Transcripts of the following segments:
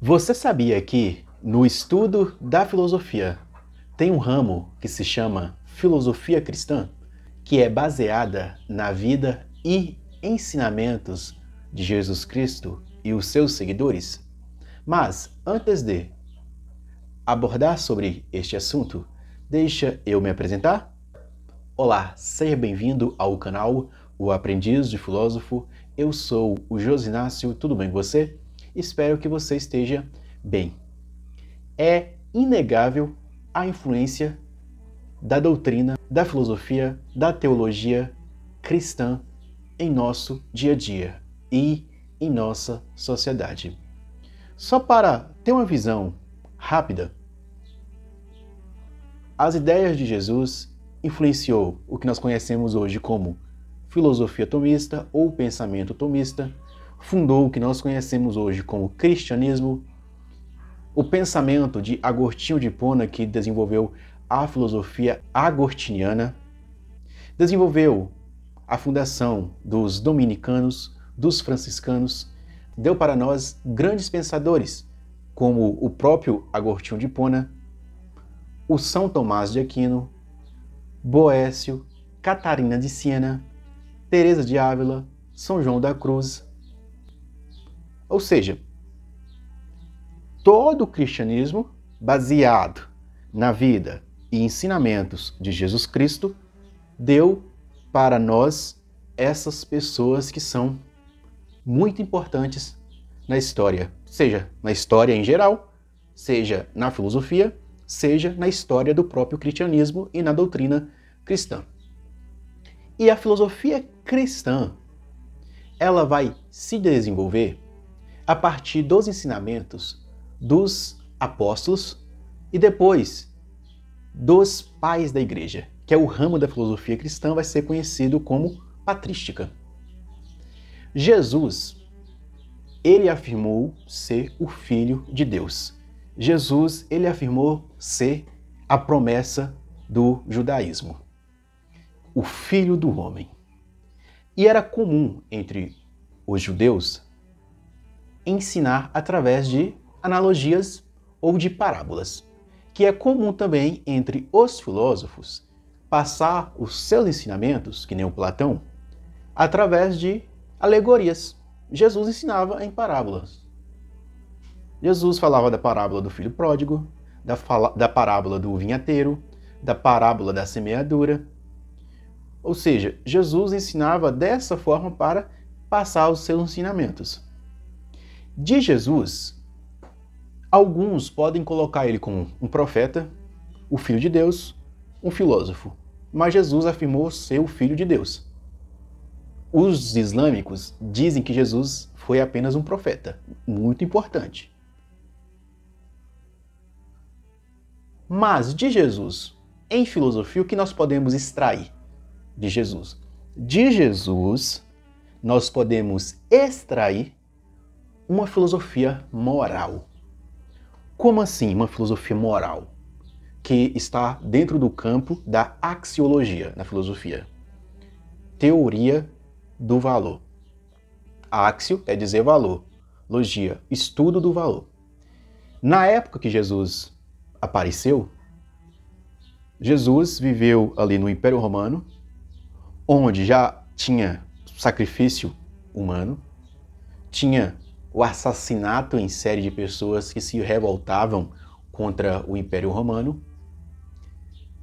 Você sabia que, no estudo da filosofia, tem um ramo que se chama filosofia cristã, que é baseada na vida e ensinamentos de Jesus Cristo e os seus seguidores? Mas, antes de abordar sobre este assunto, deixa eu me apresentar. Olá, seja bem-vindo ao canal O Aprendiz de Filósofo. Eu sou o Josinácio, tudo bem com você? Espero que você esteja bem. É inegável a influência da doutrina, da filosofia, da teologia cristã em nosso dia a dia e em nossa sociedade. Só para ter uma visão rápida, as ideias de Jesus influenciou o que nós conhecemos hoje como filosofia tomista ou pensamento tomista, fundou o que nós conhecemos hoje como cristianismo, o pensamento de Agostinho de Pona, que desenvolveu a filosofia agostiniana, desenvolveu a fundação dos dominicanos, dos franciscanos, deu para nós grandes pensadores, como o próprio Agostinho de Pona, o São Tomás de Aquino, Boécio, Catarina de Siena, Teresa de Ávila, São João da Cruz, ou seja, todo o cristianismo baseado na vida e ensinamentos de Jesus Cristo deu para nós essas pessoas que são muito importantes na história, seja na história em geral, seja na filosofia, seja na história do próprio cristianismo e na doutrina cristã. E a filosofia cristã, ela vai se desenvolver a partir dos ensinamentos dos apóstolos e depois dos pais da igreja, que é o ramo da filosofia cristã, vai ser conhecido como patrística. Jesus, ele afirmou ser o Filho de Deus. Jesus, ele afirmou ser a promessa do judaísmo, o Filho do Homem. E era comum entre os judeus ensinar através de analogias ou de parábolas, que é comum também entre os filósofos passar os seus ensinamentos, que nem o Platão, através de alegorias. Jesus ensinava em parábolas. Jesus falava da parábola do filho pródigo, da, da parábola do vinhateiro, da parábola da semeadura. Ou seja, Jesus ensinava dessa forma para passar os seus ensinamentos de Jesus, alguns podem colocar ele como um profeta, o filho de Deus, um filósofo. Mas Jesus afirmou ser o filho de Deus. Os islâmicos dizem que Jesus foi apenas um profeta, muito importante. Mas de Jesus, em filosofia, o que nós podemos extrair de Jesus? De Jesus, nós podemos extrair uma filosofia moral. Como assim uma filosofia moral? Que está dentro do campo da axiologia na filosofia. Teoria do valor. Axio é dizer valor, logia, estudo do valor. Na época que Jesus apareceu, Jesus viveu ali no Império Romano, onde já tinha sacrifício humano, tinha o assassinato em série de pessoas que se revoltavam contra o Império Romano,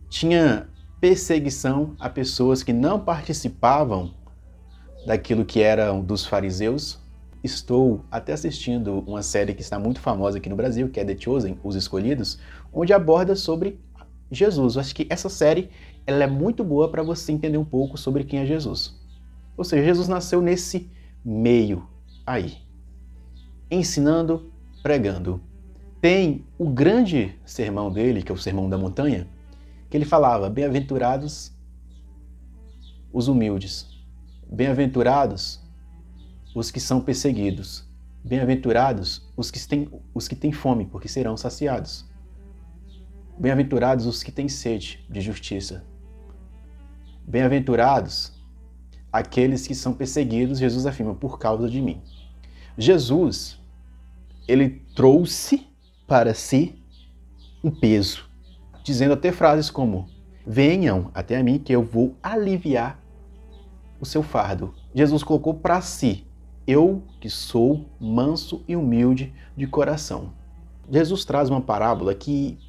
tinha perseguição a pessoas que não participavam daquilo que eram dos fariseus. Estou até assistindo uma série que está muito famosa aqui no Brasil, que é The Chosen, Os Escolhidos, onde aborda sobre Jesus. Eu acho que essa série ela é muito boa para você entender um pouco sobre quem é Jesus. Ou seja, Jesus nasceu nesse meio aí ensinando, pregando. Tem o grande sermão dele, que é o Sermão da Montanha, que ele falava: Bem-aventurados os humildes, bem-aventurados os que são perseguidos, bem-aventurados os que têm, os que têm fome, porque serão saciados. Bem-aventurados os que têm sede de justiça. Bem-aventurados aqueles que são perseguidos, Jesus afirma, por causa de mim. Jesus, ele trouxe para si um peso, dizendo até frases como: Venham até mim que eu vou aliviar o seu fardo. Jesus colocou para si: Eu que sou manso e humilde de coração. Jesus traz uma parábola que,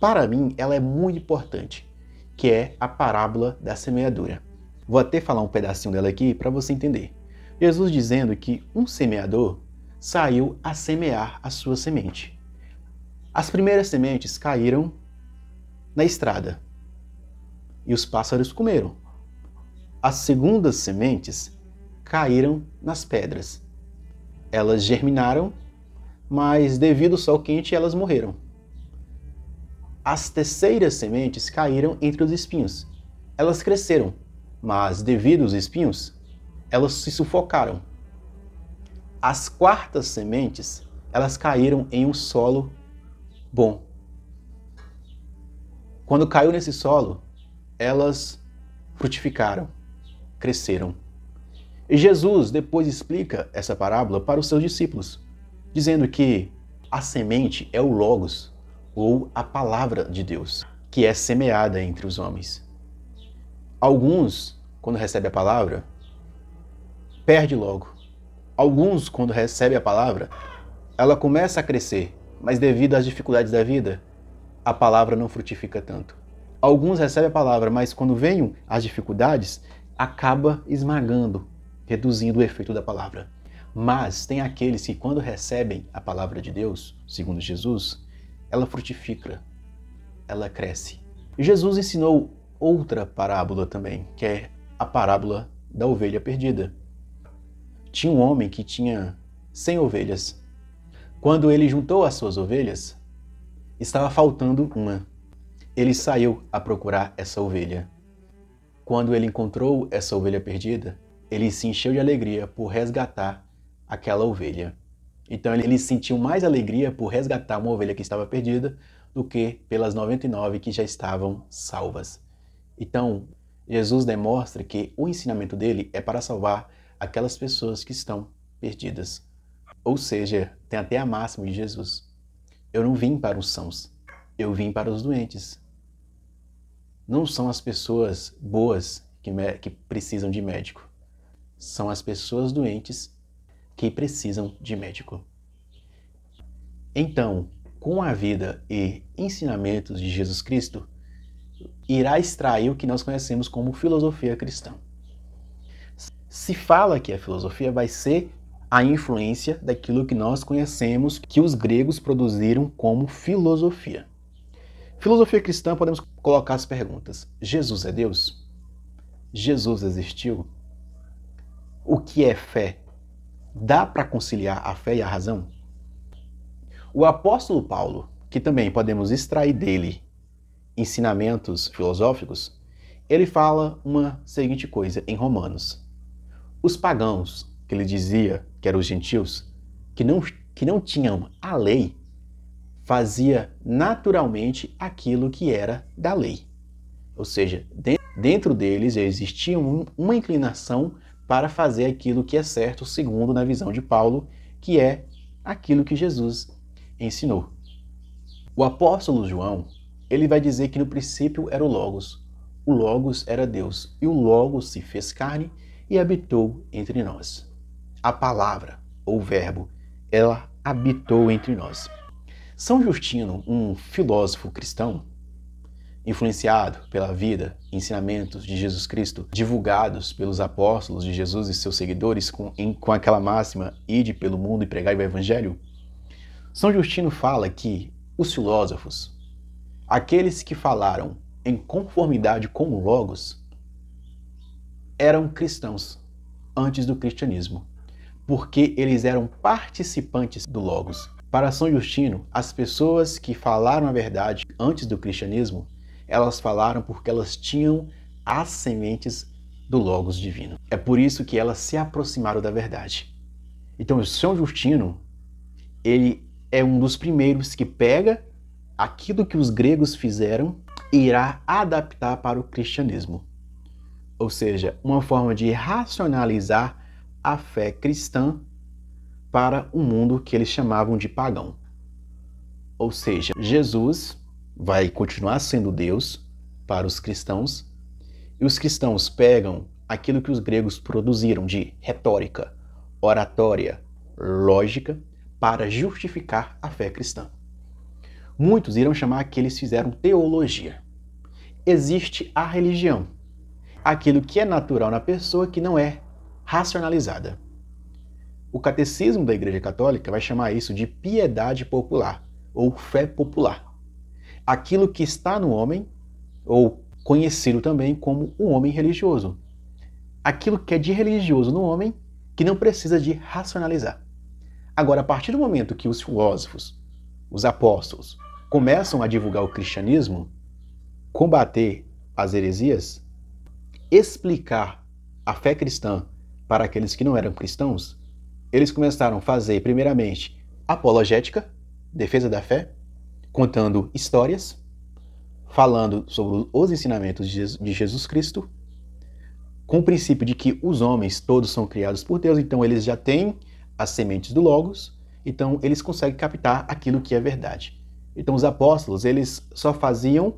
para mim, ela é muito importante, que é a parábola da semeadura. Vou até falar um pedacinho dela aqui para você entender. Jesus dizendo que um semeador saiu a semear a sua semente. As primeiras sementes caíram na estrada e os pássaros comeram. As segundas sementes caíram nas pedras. Elas germinaram, mas devido ao sol quente elas morreram. As terceiras sementes caíram entre os espinhos. Elas cresceram, mas devido aos espinhos, elas se sufocaram. As quartas sementes, elas caíram em um solo bom. Quando caiu nesse solo, elas frutificaram, cresceram. E Jesus depois explica essa parábola para os seus discípulos, dizendo que a semente é o Logos, ou a palavra de Deus, que é semeada entre os homens. Alguns, quando recebem a palavra, perde logo. Alguns, quando recebem a palavra, ela começa a crescer, mas devido às dificuldades da vida, a palavra não frutifica tanto. Alguns recebem a palavra, mas quando vêm as dificuldades, acaba esmagando, reduzindo o efeito da palavra. Mas tem aqueles que, quando recebem a palavra de Deus, segundo Jesus, ela frutifica, ela cresce. Jesus ensinou outra parábola também, que é a parábola da ovelha perdida. Tinha um homem que tinha cem ovelhas. Quando ele juntou as suas ovelhas, estava faltando uma. Ele saiu a procurar essa ovelha. Quando ele encontrou essa ovelha perdida, ele se encheu de alegria por resgatar aquela ovelha. Então ele sentiu mais alegria por resgatar uma ovelha que estava perdida do que pelas 99 que já estavam salvas. Então, Jesus demonstra que o ensinamento dele é para salvar aquelas pessoas que estão perdidas. Ou seja, tem até a máxima de Jesus: Eu não vim para os sãos, eu vim para os doentes. Não são as pessoas boas que, que precisam de médico, são as pessoas doentes que precisam de médico. Então, com a vida e ensinamentos de Jesus Cristo, irá extrair o que nós conhecemos como filosofia cristã se fala que a filosofia vai ser a influência daquilo que nós conhecemos que os gregos produziram como filosofia. Filosofia cristã, podemos colocar as perguntas: Jesus é Deus? Jesus existiu? O que é fé? Dá para conciliar a fé e a razão? O apóstolo Paulo, que também podemos extrair dele ensinamentos filosóficos, ele fala uma seguinte coisa em Romanos os pagãos, que ele dizia que eram os gentios, que não, que não tinham a lei, fazia naturalmente aquilo que era da lei. Ou seja, dentro deles existia uma inclinação para fazer aquilo que é certo, segundo na visão de Paulo, que é aquilo que Jesus ensinou. O apóstolo João, ele vai dizer que no princípio era o Logos, o Logos era Deus, e o Logos se fez carne e habitou entre nós. A palavra, ou verbo, ela habitou entre nós. São Justino, um filósofo cristão, influenciado pela vida ensinamentos de Jesus Cristo, divulgados pelos apóstolos de Jesus e seus seguidores com, em, com aquela máxima ide pelo mundo e pregai o evangelho, São Justino fala que os filósofos, aqueles que falaram em conformidade com o Logos, eram cristãos antes do cristianismo, porque eles eram participantes do Logos. Para São Justino, as pessoas que falaram a verdade antes do cristianismo, elas falaram porque elas tinham as sementes do Logos divino. É por isso que elas se aproximaram da verdade. Então, São Justino, ele é um dos primeiros que pega aquilo que os gregos fizeram e irá adaptar para o cristianismo ou seja, uma forma de racionalizar a fé cristã para o um mundo que eles chamavam de pagão. Ou seja, Jesus vai continuar sendo Deus para os cristãos, e os cristãos pegam aquilo que os gregos produziram de retórica, oratória, lógica, para justificar a fé cristã. Muitos irão chamar que eles fizeram teologia. Existe a religião, aquilo que é natural na pessoa que não é racionalizada. O catecismo da Igreja Católica vai chamar isso de piedade popular ou fé popular. Aquilo que está no homem, ou conhecido também como o homem religioso. Aquilo que é de religioso no homem que não precisa de racionalizar. Agora, a partir do momento que os filósofos, os apóstolos, começam a divulgar o cristianismo, combater as heresias, explicar a fé cristã para aqueles que não eram cristãos, eles começaram a fazer, primeiramente, apologética, defesa da fé, contando histórias, falando sobre os ensinamentos de Jesus Cristo, com o princípio de que os homens todos são criados por Deus, então eles já têm as sementes do Logos, então eles conseguem captar aquilo que é verdade. Então os apóstolos, eles só faziam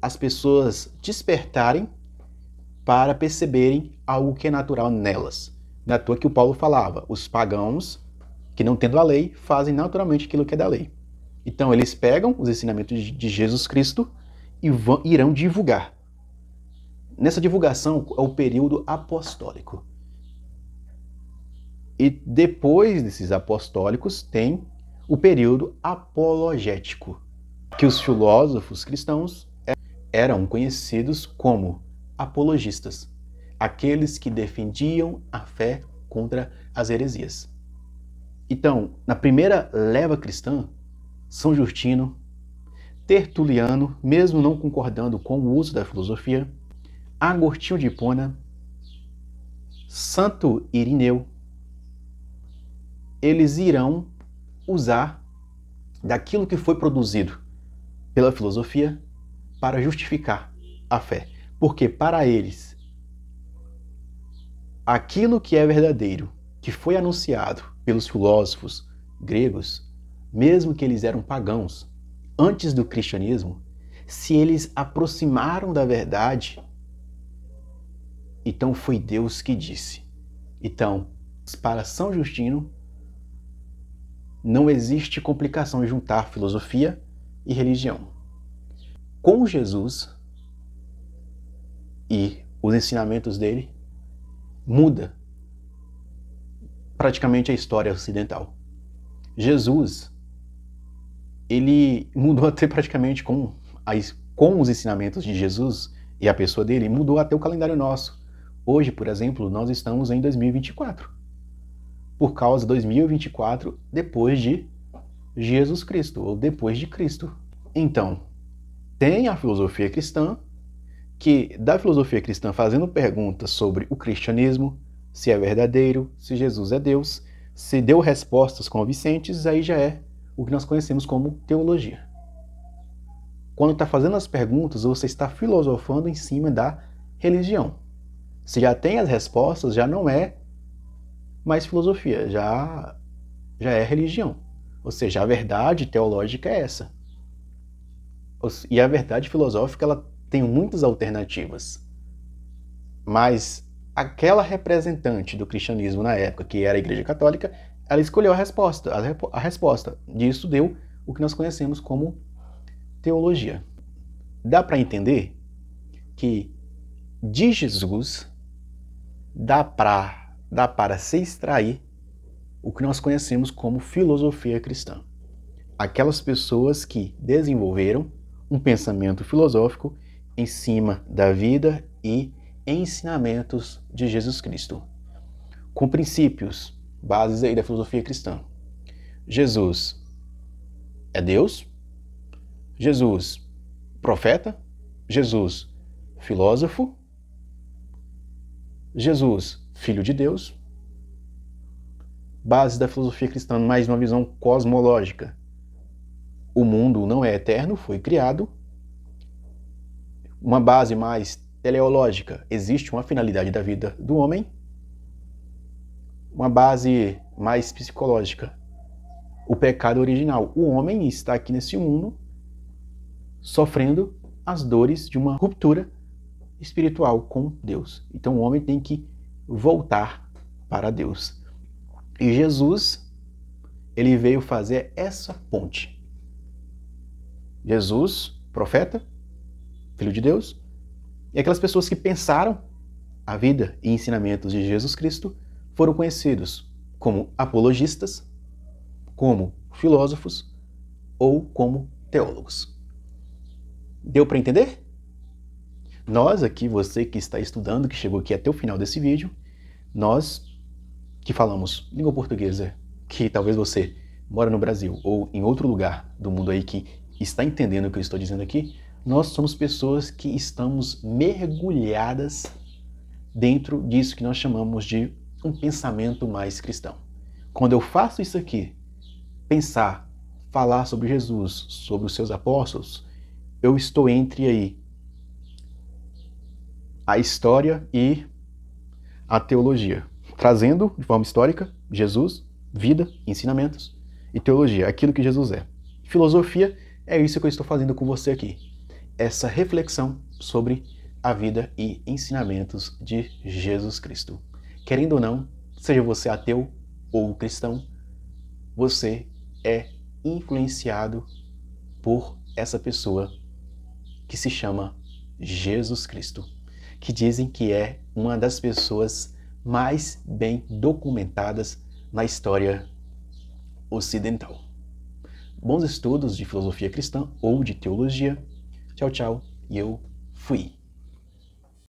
as pessoas despertarem para perceberem algo que é natural nelas. Na tua que o Paulo falava, os pagãos, que não tendo a lei, fazem naturalmente aquilo que é da lei. Então eles pegam os ensinamentos de Jesus Cristo e vão, irão divulgar. Nessa divulgação é o período apostólico. E depois desses apostólicos tem o período apologético, que os filósofos cristãos é, eram conhecidos como apologistas, aqueles que defendiam a fé contra as heresias. Então, na primeira leva cristã, São Justino, Tertuliano, mesmo não concordando com o uso da filosofia, Agostinho de Hipona, Santo Irineu, eles irão usar daquilo que foi produzido pela filosofia para justificar a fé porque para eles aquilo que é verdadeiro, que foi anunciado pelos filósofos gregos, mesmo que eles eram pagãos, antes do cristianismo, se eles aproximaram da verdade, então foi Deus que disse. Então, para São Justino, não existe complicação juntar filosofia e religião. Com Jesus, e os ensinamentos dele muda praticamente a história ocidental. Jesus ele mudou até praticamente com, as, com os ensinamentos de Jesus e a pessoa dele mudou até o calendário nosso. Hoje, por exemplo, nós estamos em 2024. Por causa de 2024 depois de Jesus Cristo ou depois de Cristo. Então, tem a filosofia cristã que da filosofia cristã fazendo perguntas sobre o cristianismo, se é verdadeiro, se Jesus é Deus, se deu respostas convincentes, aí já é o que nós conhecemos como teologia. Quando está fazendo as perguntas, você está filosofando em cima da religião. Se já tem as respostas, já não é mais filosofia, já, já é religião. Ou seja, a verdade teológica é essa. E a verdade filosófica ela tem muitas alternativas. Mas aquela representante do cristianismo na época, que era a Igreja Católica, ela escolheu a resposta. A, rep- a resposta disso deu o que nós conhecemos como teologia. Dá para entender que de Jesus dá para dá para se extrair o que nós conhecemos como filosofia cristã. Aquelas pessoas que desenvolveram um pensamento filosófico em cima da vida e ensinamentos de Jesus Cristo, com princípios, bases aí da filosofia cristã. Jesus é Deus? Jesus, profeta? Jesus, filósofo? Jesus, filho de Deus? Base da filosofia cristã, mais uma visão cosmológica. O mundo não é eterno, foi criado, uma base mais teleológica, existe uma finalidade da vida do homem, uma base mais psicológica, o pecado original. O homem está aqui nesse mundo sofrendo as dores de uma ruptura espiritual com Deus. Então o homem tem que voltar para Deus. E Jesus, ele veio fazer essa ponte. Jesus, profeta, Filho de Deus, e aquelas pessoas que pensaram a vida e ensinamentos de Jesus Cristo foram conhecidos como apologistas, como filósofos ou como teólogos. Deu para entender? Nós aqui, você que está estudando, que chegou aqui até o final desse vídeo, nós que falamos língua portuguesa, que talvez você mora no Brasil ou em outro lugar do mundo aí que está entendendo o que eu estou dizendo aqui, nós somos pessoas que estamos mergulhadas dentro disso que nós chamamos de um pensamento mais cristão. Quando eu faço isso aqui, pensar, falar sobre Jesus, sobre os seus apóstolos, eu estou entre aí a história e a teologia, trazendo de forma histórica Jesus, vida, ensinamentos e teologia, aquilo que Jesus é. Filosofia é isso que eu estou fazendo com você aqui essa reflexão sobre a vida e ensinamentos de Jesus Cristo. Querendo ou não, seja você ateu ou cristão, você é influenciado por essa pessoa que se chama Jesus Cristo, que dizem que é uma das pessoas mais bem documentadas na história ocidental. Bons estudos de filosofia cristã ou de teologia Tchau, tchau. E eu fui.